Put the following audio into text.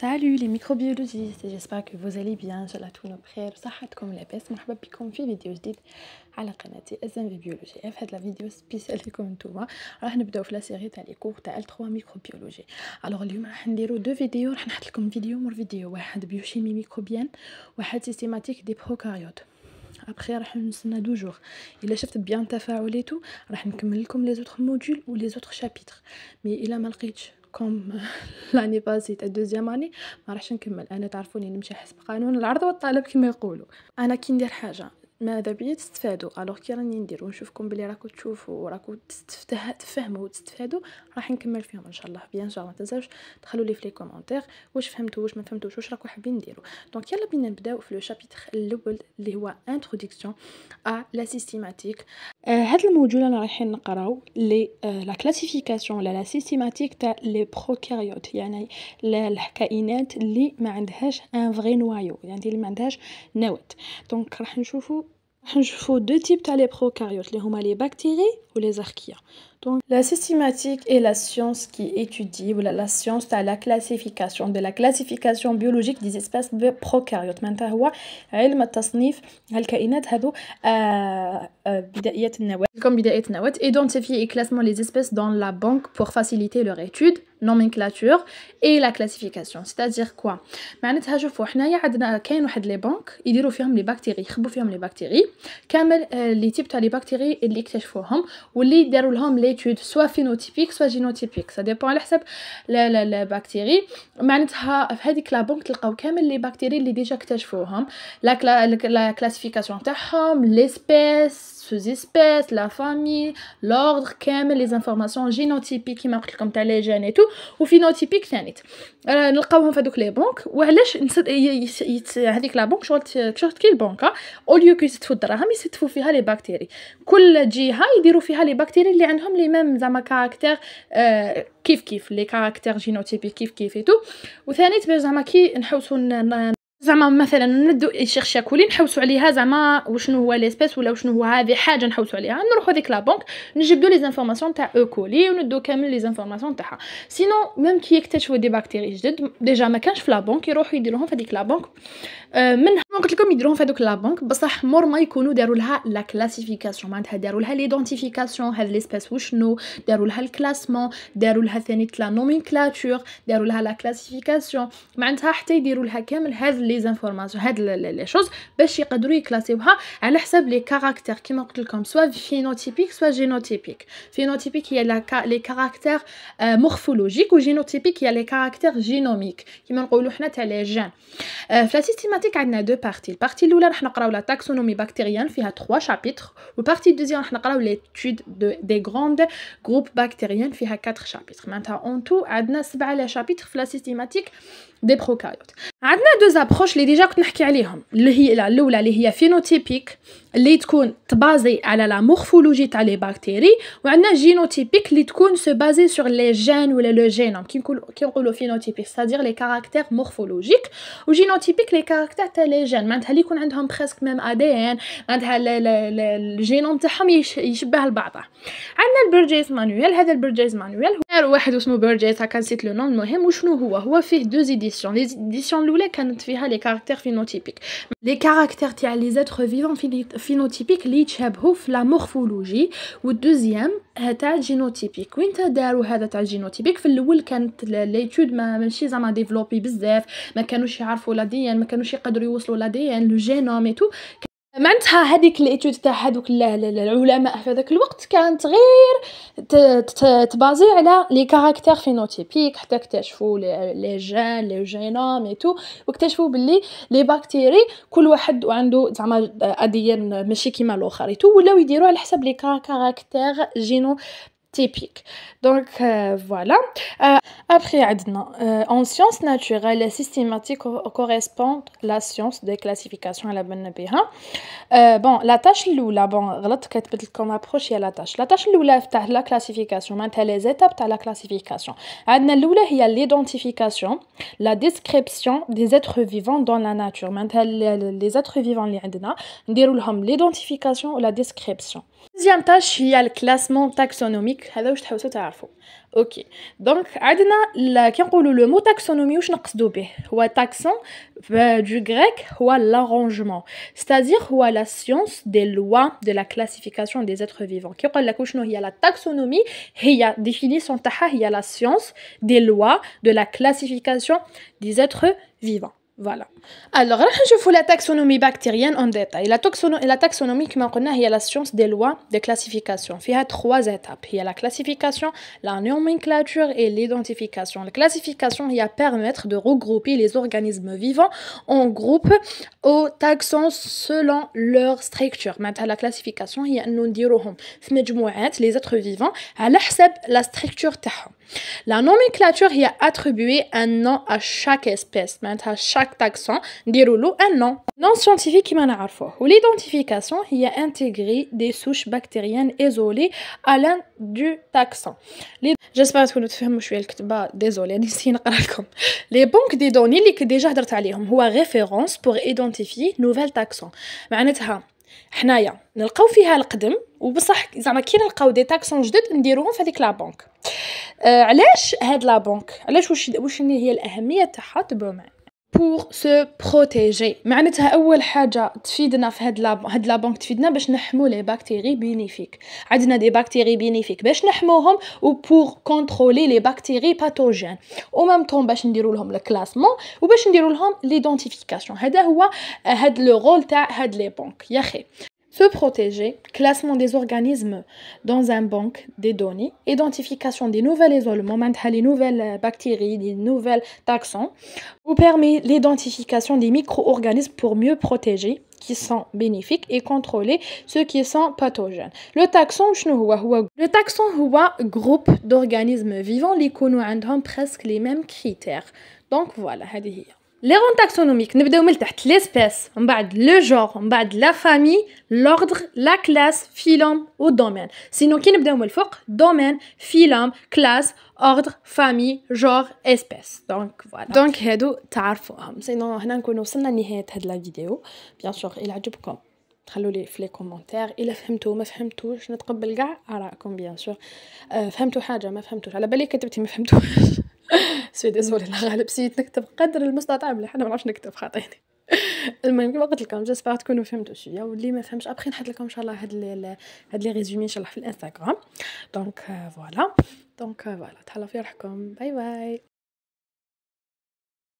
Salut les microbiologistes, j'espère que vous allez bien. Je la ça comme la peste. je vais vous faire une vidéo à la chaîne de Biologie. Elle cette la vidéo spéciale comme vous, on va la série de cours de 3 microbiologie. Alors, on faire deux vidéos. On vous faire une vidéo pour vidéo. biochimie microbienne. systématique des prokaryotes. Après, on va deux jours. Il a bien ta faire les autres modules ou les autres chapitres. Mais il a mal tout. كوم لاني تاع الدوزيام اني ما راحش نكمل انا تعرفوني نمشي حسب قانون العرض والطلب كما يقولوا انا كي ندير حاجه ماذا بيا تستفادوا الوغ كي راني ندير ونشوفكم بلي راكو تشوفوا وراكو تفهموا وتستفادوا راح نكمل فيهم ان شاء الله بيان جور ما تنساوش تخلوا لي في لي كومونتير واش فهمتوا واش ما فهمتوش واش راكو حابين نديروا دونك يلا بينا نبداو في لو شابيتر الاول اللي هو انتروداكسيون ا لا سيستيماتيك هاد الموجول انا رايحين نقراو لي آه، لا كلاسيفيكاسيون ولا لا سيستيماتيك تاع لي بروكاريوت يعني الكائنات اللي ما عندهاش ان فغي نوايو يعني اللي ما عندهاش نواه دونك راح نشوفوا Je faut deux types d'allez prokaryotes, les humains bactéries les archaïens. Donc la systématique est la science qui étudie ou la science de la classification de la classification biologique des espèces de prokaryotes. Maintenant, هو علم التصنيف هالكائنات هذو بداية النواة comme la النواة identifier et classer les espèces dans la banque pour faciliter leur étude nomenclature et la classification c'est-à-dire quoi معناتها شوفوا حنايا عندنا كاين واحد لي بانك يديروا فيهم les bactéries يخبوا فيهم لي bactéries, كامل لي تيب تاع لي اللي واللي يديروا لهم ليتود سوا فينوتيبيك سوا جينوتيبيك سا ديبون على حسب لا لا لا بكتيري معناتها في هذيك لابونك تلقاو كامل لي بكتيري اللي ديجا اكتشفوهم لا كلاسيفيكاسيون تاعهم ليسبيس ces espèces, la famille, l'ordre, كامل les informations génotypiques كيما قلت لكم تاع لي جين اي تو وفينوتيبيك ثاني راه نلقاوهم في هذوك لي بنك وعلاش هذيك لا بنك شغل شغل كي البنك او ليو كي يستفوا الدراهم يستفوا فيها لي بكتيري كل جهه يديروا فيها لي بكتيري اللي عندهم لي ميم زعما كاركتير كيف كيف لي كاركتير جينوتيبي كيف كيف اي تو باش زعما كي نحوسو زعما مثلا ندو شاكولي نحوسو عليها زعما وشنو هو ليسبيس ولا وشنو هو هذه حاجه نحوسو عليها نروحو ديك لا بنك نجبدو لي زانفورماسيون تاع اوكولي e. وندو كامل لي زانفورماسيون تاعها سينو ميم كي يكتشفوا دي بكتيري جدد ديجا ما كانش في لا بنك يروحوا يديروهم في ديك لا بنك من دونك قلت لكم يديروهم في هذوك لا بنك بصح مور ما يكونوا داروا لها لا كلاسيفيكاسيون معناتها داروا لها ليدونتيفيكاسيون هاد ليسبيس وشنو داروا لها الكلاسمون داروا لها ثاني لا نومينكلاتور داروا لها لا كلاسيفيكاسيون معناتها حتى يديروا لها كامل هاد لي زانفورماسيون هاد لي شوز باش يقدروا يكلاسيوها على حساب لي كاركتر كيما قلت لكم سوا فينوتيبيك سوا جينوتيبيك فينوتيبيك هي لي كاركتر مورفولوجيك وجينوتيبيك هي لي كاركتر جينوميك كيما نقولوا حنا تاع لي جين في لا سيستيماتيك عندنا دو La partie la première, nous allons de la taxonomie bactérienne, qui a trois chapitres. La partie 2 nous allons parler de l'étude des grands groupes bactériens, qui a quatre chapitres. En tout, il y a 27 chapitres sur la systématique des prokaryotes. عندنا دو زابروش اللي ديجا كنت نحكي عليهم اللي هي الاولى اللي هي فينوتيبيك اللي تكون تبازي على لا مورفولوجي تاع لي باكتيري وعندنا جينوتيبيك اللي تكون سو بازي سور لي جين ولا لو جينوم كي نقول كي نقولوا فينوتيبيك سادير لي كاركتر مورفولوجيك وجينوتيبيك لي كاركتر تاع لي جين معناتها اللي يكون عندهم بريسك ميم ا دي ان معناتها الجينوم تاعهم يشبه لبعضه عندنا البرجيز مانويل هذا البرجيز مانويل واحد اسمه برجيز هكا نسيت لو نون المهم وشنو هو هو فيه دو زيديسيون لي زيديسيون الاولى كانت فيها لي كاركتير فينوتيبيك لي كاركتير تاع لي زيتر فيفون فينوتيبيك لي يتشابهوا في لا مورفولوجي والدوزيام تاع جينوتيبيك وين داروا هذا تاع جينوتيبيك في الاول كانت ليتود ما ماشي زعما ديفلوبي بزاف ما كانوش يعرفوا لا دي ان ما كانوش يقدروا يوصلوا لا دي ان لو جينوم اي تو معناتها هذيك الاتيود تاع هذوك العلماء في هذاك الوقت كانت غير تبازي على لي كاركتر فينوتيبيك حتى اكتشفوا لي جين لي جينوم اي تو واكتشفوا باللي لي بكتيري كل واحد عنده زعما اديان ماشي كيما الاخر اي تو ولاو يديروا على حسب لي كاركتر جينو typique. Donc euh, voilà. Euh, après, euh, en sciences naturelles, systématiques systématique correspond la science de classification à la bonne euh, Bon, la tâche l'oula, bon, qu'on approche à la tâche. La tâche l'oula, c'est la classification, maintenant les étapes de la classification. L'oula, il y a l'identification, la description des êtres vivants dans la nature. Maintenant, les êtres vivants, hum, l'identification ou la description. Deuxième tâche, il y a le classement taxonomique. Ok. Donc, le mot taxonomie, c'est taxon euh, du grec ou l'arrangement. C'est-à-dire la science des lois de la classification des êtres vivants. Il y a la taxonomie, il y a la définition, il y a la science des lois de la classification des êtres vivants. Voilà. Alors, je vous la taxonomie bactérienne en détail. La, taxonomie, la taxonomie, comme on dit, la science des lois de classification. Il y a trois étapes. Il y a la classification, la nomenclature et l'identification. La classification, il y a permettre de regrouper les organismes vivants en groupes aux taxons selon leur structure. Maintenant, la classification, il y a nous dirons, les êtres vivants, à e la structure La nomenclature, il y a attribué un nom à chaque espèce. Maintenant, chaque chaque taxon déroule un nom Non scientifique, il L'identification, il a intégré des souches bactériennes isolées à l'un du taxon. J'espère que vous avez compris ce que Désolé, vous Les banques de données que déjà hein, ou référence pour identifier nouvelles taxons. Nous euh, nous بور سو بروتيجي معناتها اول حاجه تفيدنا في هاد لاب هاد لابونك تفيدنا باش نحمو لي باكتيري بينيفيك عندنا دي باكتيري بينيفيك باش نحموهم و بور كونترولي لي بكتيري باثوجين او ميم طون باش نديرو لهم الكلاسمون وباش نديرو لهم ليدونتيفيكاسيون هذا هو هاد لو رول تاع هاد لي بونك يا خي Se protéger, classement des organismes dans un banque des données, identification des nouvelles isolements, les nouvelles bactéries, des nouvelles taxons, vous permet l'identification des micro-organismes pour mieux protéger qui sont bénéfiques et contrôler ceux qui sont pathogènes. Le taxon, le taxon groupe d'organismes vivants nous ont presque les mêmes critères. Donc voilà, c'est لي غون تاكسونوميك نبداو من تحت ليسبيس من بعد لو جور من بعد لا فامي لوردر لا كلاس فيلوم و دومين سينو كي نبداو من الفوق دومين فيلوم كلاس اوردر فامي جور اسبيس دونك فوالا دونك هادو تعرفوهم سينو هنا نكونو وصلنا لنهايه هاد لا فيديو بيان سور الى عجبكم خلوا لي في لي كومونتير الا فهمتو ما فهمتوش نتقبل كاع ارائكم بيان سور فهمتو حاجه ما فهمتوش على بالي كتبتي ما فهمتوش سوري الله غالب سيت نكتب قدر المستطاع مليح انا ما نعرفش نكتب خاطيني المهم كما قلت لكم جيسبر تكونوا فهمتوا شويه واللي ما فهمش ابخي نحط لكم ان شاء الله هاد لي هاد لي ريزومي ان شاء الله في الانستغرام دونك فوالا دونك فوالا تهلاو في روحكم باي باي